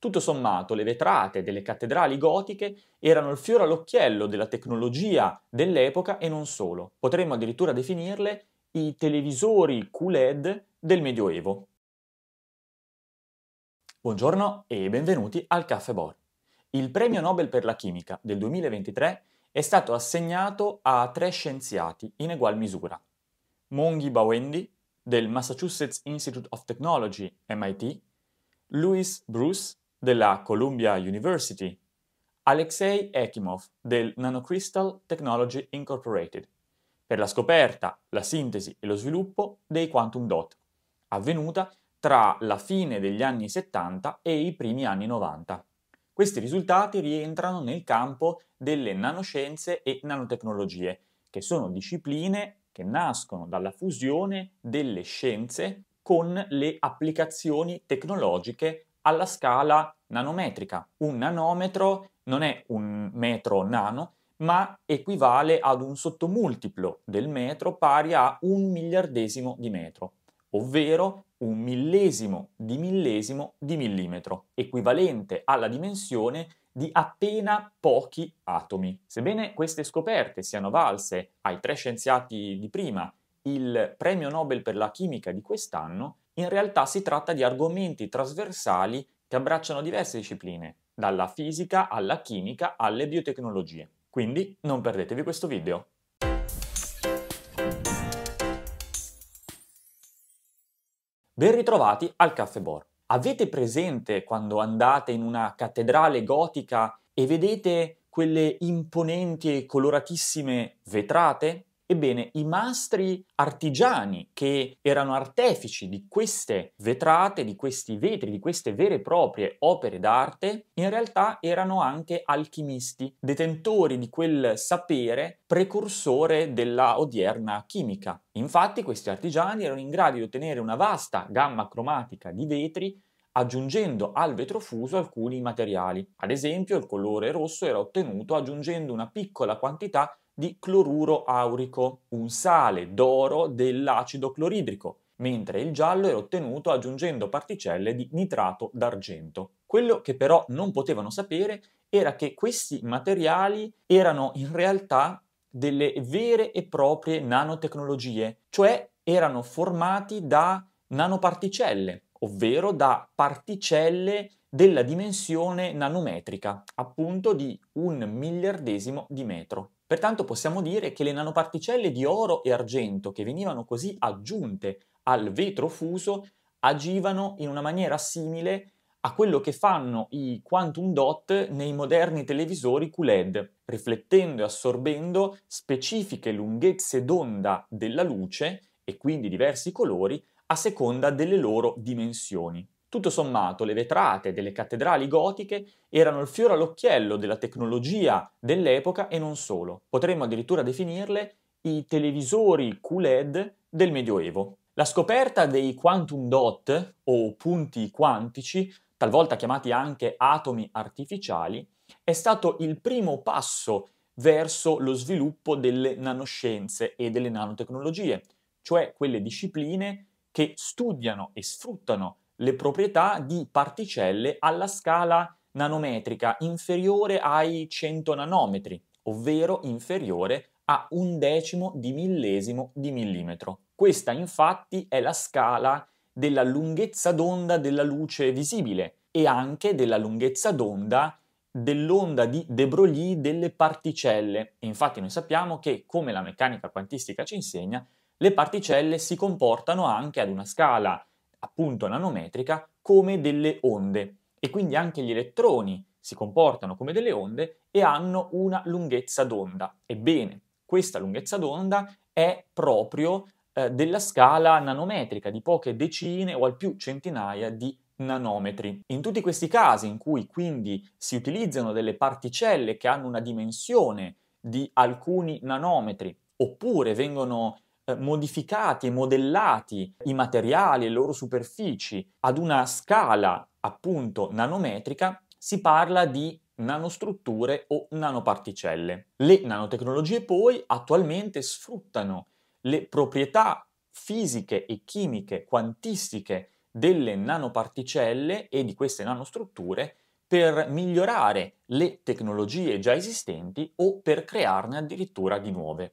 Tutto sommato, le vetrate delle cattedrali gotiche erano il fiore all'occhiello della tecnologia dell'epoca e non solo. Potremmo addirittura definirle i televisori QLED del Medioevo. Buongiorno e benvenuti al Caffè Bor. Il premio Nobel per la chimica del 2023 è stato assegnato a tre scienziati in egual misura. Mongi Bawendi del Massachusetts Institute of Technology, MIT, Louis Bruce della Columbia University, Alexei Ekimov del Nanocrystal Technology Incorporated, per la scoperta, la sintesi e lo sviluppo dei quantum dot, avvenuta tra la fine degli anni 70 e i primi anni 90. Questi risultati rientrano nel campo delle nanoscienze e nanotecnologie, che sono discipline che nascono dalla fusione delle scienze con le applicazioni tecnologiche alla scala nanometrica. Un nanometro non è un metro nano, ma equivale ad un sottomultiplo del metro pari a un miliardesimo di metro, ovvero un millesimo di millesimo di millimetro, equivalente alla dimensione di appena pochi atomi. Sebbene queste scoperte siano valse ai tre scienziati di prima il premio Nobel per la chimica di quest'anno, in realtà si tratta di argomenti trasversali che abbracciano diverse discipline, dalla fisica alla chimica alle biotecnologie. Quindi non perdetevi questo video. Ben ritrovati al Caffè Bor. Avete presente quando andate in una cattedrale gotica e vedete quelle imponenti e coloratissime vetrate? Ebbene, i mastri artigiani che erano artefici di queste vetrate, di questi vetri, di queste vere e proprie opere d'arte, in realtà erano anche alchimisti, detentori di quel sapere precursore della odierna chimica. Infatti questi artigiani erano in grado di ottenere una vasta gamma cromatica di vetri aggiungendo al vetro fuso alcuni materiali. Ad esempio, il colore rosso era ottenuto aggiungendo una piccola quantità di cloruro aurico, un sale d'oro dell'acido cloridrico, mentre il giallo era ottenuto aggiungendo particelle di nitrato d'argento. Quello che però non potevano sapere era che questi materiali erano in realtà delle vere e proprie nanotecnologie, cioè erano formati da nanoparticelle, ovvero da particelle della dimensione nanometrica, appunto di un miliardesimo di metro. Pertanto possiamo dire che le nanoparticelle di oro e argento che venivano così aggiunte al vetro fuso agivano in una maniera simile a quello che fanno i quantum dot nei moderni televisori QLED, riflettendo e assorbendo specifiche lunghezze d'onda della luce e quindi diversi colori a seconda delle loro dimensioni. Tutto sommato, le vetrate delle cattedrali gotiche erano il fiore all'occhiello della tecnologia dell'epoca e non solo. Potremmo addirittura definirle i televisori QLED del Medioevo. La scoperta dei quantum dot, o punti quantici, talvolta chiamati anche atomi artificiali, è stato il primo passo verso lo sviluppo delle nanoscienze e delle nanotecnologie, cioè quelle discipline che studiano e sfruttano le proprietà di particelle alla scala nanometrica inferiore ai 100 nanometri, ovvero inferiore a un decimo di millesimo di millimetro. Questa infatti è la scala della lunghezza d'onda della luce visibile e anche della lunghezza d'onda dell'onda di De Broglie delle particelle. E infatti noi sappiamo che, come la meccanica quantistica ci insegna, le particelle si comportano anche ad una scala appunto nanometrica come delle onde e quindi anche gli elettroni si comportano come delle onde e hanno una lunghezza d'onda. Ebbene, questa lunghezza d'onda è proprio eh, della scala nanometrica di poche decine o al più centinaia di nanometri. In tutti questi casi in cui quindi si utilizzano delle particelle che hanno una dimensione di alcuni nanometri oppure vengono eh, modificati e modellati i materiali e le loro superfici ad una scala appunto nanometrica, si parla di nanostrutture o nanoparticelle. Le nanotecnologie poi attualmente sfruttano le proprietà fisiche e chimiche quantistiche delle nanoparticelle e di queste nanostrutture per migliorare le tecnologie già esistenti o per crearne addirittura di nuove.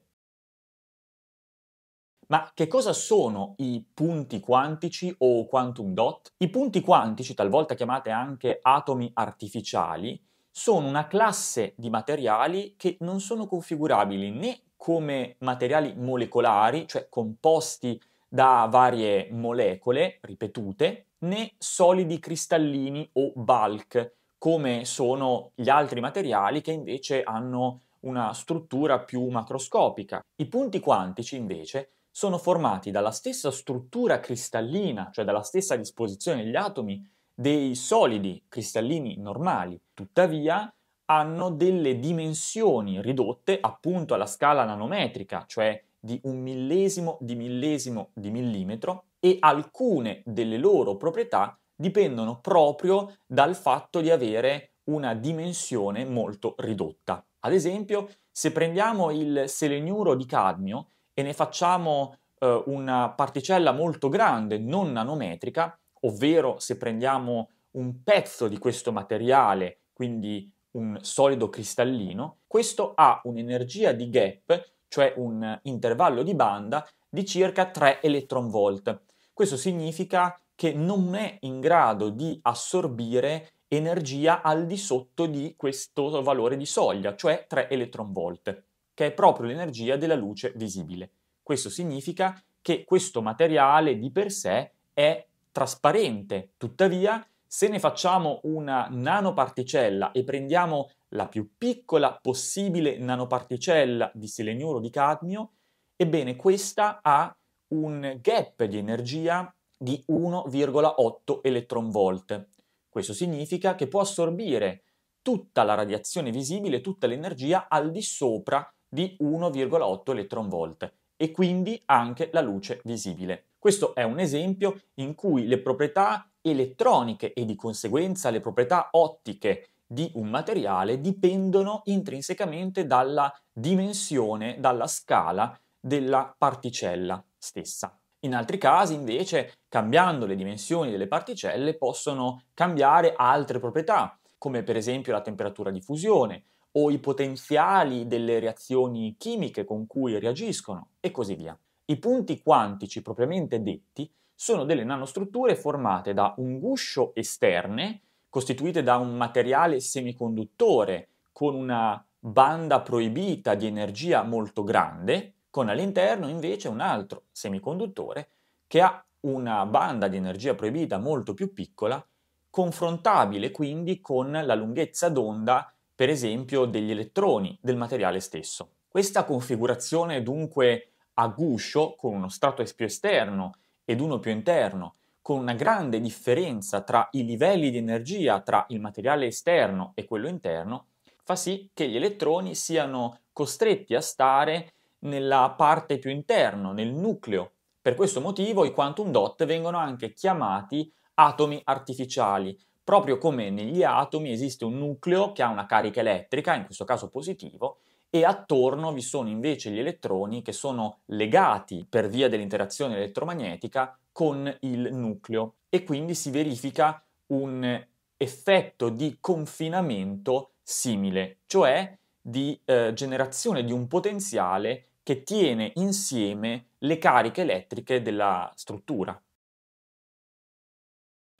Ma che cosa sono i punti quantici o quantum dot? I punti quantici, talvolta chiamati anche atomi artificiali, sono una classe di materiali che non sono configurabili né come materiali molecolari, cioè composti da varie molecole ripetute, né solidi cristallini o bulk, come sono gli altri materiali che invece hanno una struttura più macroscopica. I punti quantici invece sono formati dalla stessa struttura cristallina, cioè dalla stessa disposizione degli atomi dei solidi cristallini normali, tuttavia hanno delle dimensioni ridotte appunto alla scala nanometrica, cioè di un millesimo di millesimo di millimetro e alcune delle loro proprietà dipendono proprio dal fatto di avere una dimensione molto ridotta. Ad esempio, se prendiamo il selenuro di cadmio, e ne facciamo eh, una particella molto grande, non nanometrica, ovvero se prendiamo un pezzo di questo materiale, quindi un solido cristallino, questo ha un'energia di gap, cioè un intervallo di banda, di circa 3 eletronvolt. Questo significa che non è in grado di assorbire energia al di sotto di questo valore di soglia, cioè 3 eletronvolt che è proprio l'energia della luce visibile. Questo significa che questo materiale di per sé è trasparente, tuttavia se ne facciamo una nanoparticella e prendiamo la più piccola possibile nanoparticella di selenuro di cadmio, ebbene questa ha un gap di energia di 1,8 eletronvolt. Questo significa che può assorbire tutta la radiazione visibile, tutta l'energia al di sopra di di 1,8 electron e quindi anche la luce visibile. Questo è un esempio in cui le proprietà elettroniche e di conseguenza le proprietà ottiche di un materiale dipendono intrinsecamente dalla dimensione, dalla scala della particella stessa. In altri casi, invece, cambiando le dimensioni delle particelle possono cambiare altre proprietà, come per esempio la temperatura di fusione o i potenziali delle reazioni chimiche con cui reagiscono e così via. I punti quantici propriamente detti sono delle nanostrutture formate da un guscio esterne costituite da un materiale semiconduttore con una banda proibita di energia molto grande, con all'interno invece un altro semiconduttore che ha una banda di energia proibita molto più piccola, confrontabile quindi con la lunghezza d'onda per esempio degli elettroni del materiale stesso. Questa configurazione dunque a guscio con uno strato più esterno ed uno più interno, con una grande differenza tra i livelli di energia tra il materiale esterno e quello interno, fa sì che gli elettroni siano costretti a stare nella parte più interna, nel nucleo. Per questo motivo i quantum dot vengono anche chiamati atomi artificiali, proprio come negli atomi esiste un nucleo che ha una carica elettrica, in questo caso positivo, e attorno vi sono invece gli elettroni che sono legati per via dell'interazione elettromagnetica con il nucleo e quindi si verifica un effetto di confinamento simile, cioè di eh, generazione di un potenziale che tiene insieme le cariche elettriche della struttura.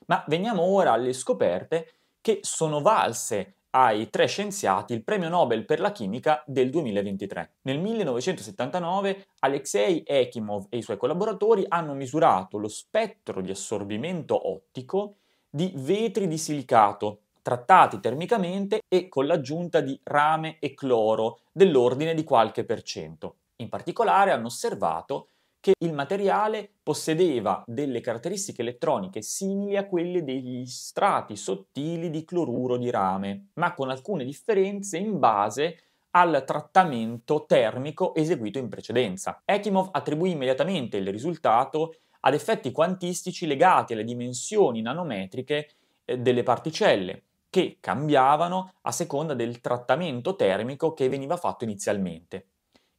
Ma veniamo ora alle scoperte che sono valse ai tre scienziati il premio Nobel per la chimica del 2023. Nel 1979 Alexei Ekimov e i suoi collaboratori hanno misurato lo spettro di assorbimento ottico di vetri di silicato trattati termicamente e con l'aggiunta di rame e cloro dell'ordine di qualche per cento. In particolare hanno osservato che il materiale possedeva delle caratteristiche elettroniche simili a quelle degli strati sottili di cloruro di rame, ma con alcune differenze in base al trattamento termico eseguito in precedenza. Ekimov attribuì immediatamente il risultato ad effetti quantistici legati alle dimensioni nanometriche eh, delle particelle, che cambiavano a seconda del trattamento termico che veniva fatto inizialmente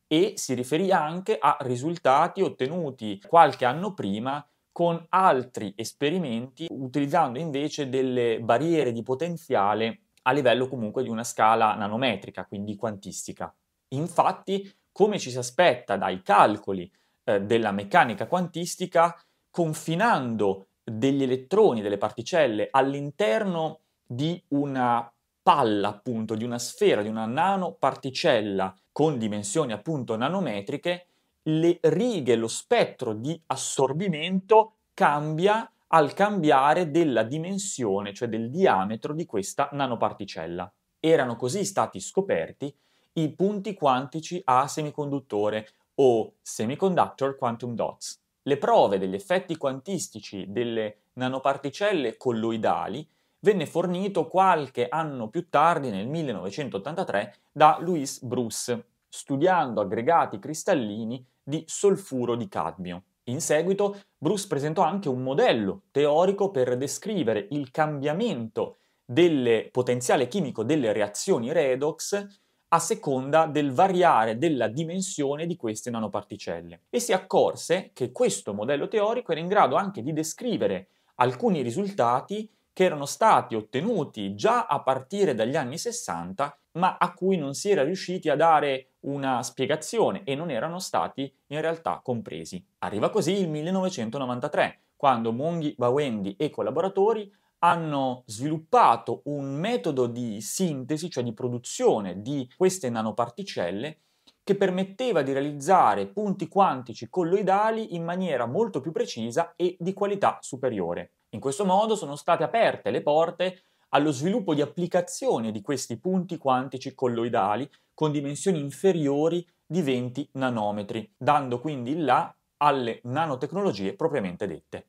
e si riferì anche a risultati ottenuti qualche anno prima con altri esperimenti utilizzando invece delle barriere di potenziale a livello comunque di una scala nanometrica, quindi quantistica. Infatti, come ci si aspetta dai calcoli eh, della meccanica quantistica, confinando degli elettroni, delle particelle all'interno di una palla appunto di una sfera, di una nanoparticella con dimensioni appunto nanometriche, le righe, lo spettro di assorbimento cambia al cambiare della dimensione, cioè del diametro di questa nanoparticella. Erano così stati scoperti i punti quantici a semiconduttore o semiconductor quantum dots. Le prove degli effetti quantistici delle nanoparticelle colloidali venne fornito qualche anno più tardi, nel 1983, da Louis Bruce, studiando aggregati cristallini di solfuro di cadmio. In seguito, Bruce presentò anche un modello teorico per descrivere il cambiamento del potenziale chimico delle reazioni redox a seconda del variare della dimensione di queste nanoparticelle e si accorse che questo modello teorico era in grado anche di descrivere alcuni risultati che erano stati ottenuti già a partire dagli anni 60, ma a cui non si era riusciti a dare una spiegazione e non erano stati in realtà compresi. Arriva così il 1993, quando Munghi, Bawendi e collaboratori hanno sviluppato un metodo di sintesi, cioè di produzione di queste nanoparticelle, che permetteva di realizzare punti quantici colloidali in maniera molto più precisa e di qualità superiore. In questo modo sono state aperte le porte allo sviluppo di applicazioni di questi punti quantici colloidali con dimensioni inferiori di 20 nanometri, dando quindi il là alle nanotecnologie propriamente dette.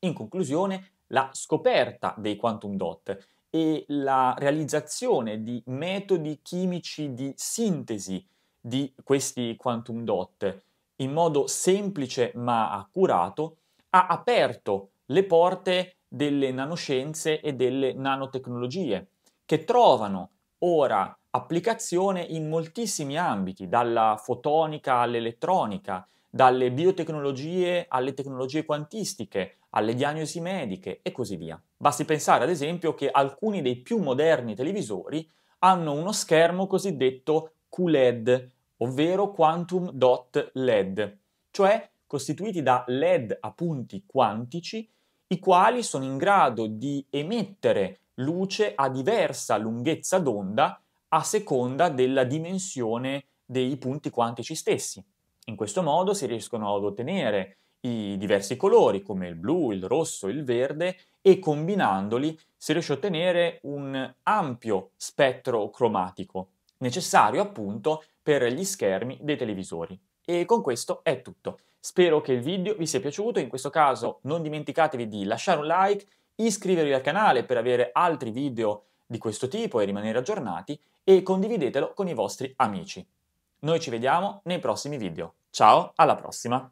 In conclusione, la scoperta dei quantum dot e la realizzazione di metodi chimici di sintesi di questi quantum dot in modo semplice ma accurato ha aperto le porte delle nanoscienze e delle nanotecnologie, che trovano ora applicazione in moltissimi ambiti, dalla fotonica all'elettronica, dalle biotecnologie alle tecnologie quantistiche, alle diagnosi mediche e così via. Basti pensare ad esempio che alcuni dei più moderni televisori hanno uno schermo cosiddetto QLED, ovvero Quantum Dot LED, cioè costituiti da LED a punti quantici, i quali sono in grado di emettere luce a diversa lunghezza d'onda a seconda della dimensione dei punti quantici stessi. In questo modo si riescono ad ottenere i diversi colori come il blu, il rosso, il verde e combinandoli si riesce a ottenere un ampio spettro cromatico necessario appunto per gli schermi dei televisori. E con questo è tutto. Spero che il video vi sia piaciuto, in questo caso non dimenticatevi di lasciare un like, iscrivervi al canale per avere altri video di questo tipo e rimanere aggiornati e condividetelo con i vostri amici. Noi ci vediamo nei prossimi video. Ciao, alla prossima!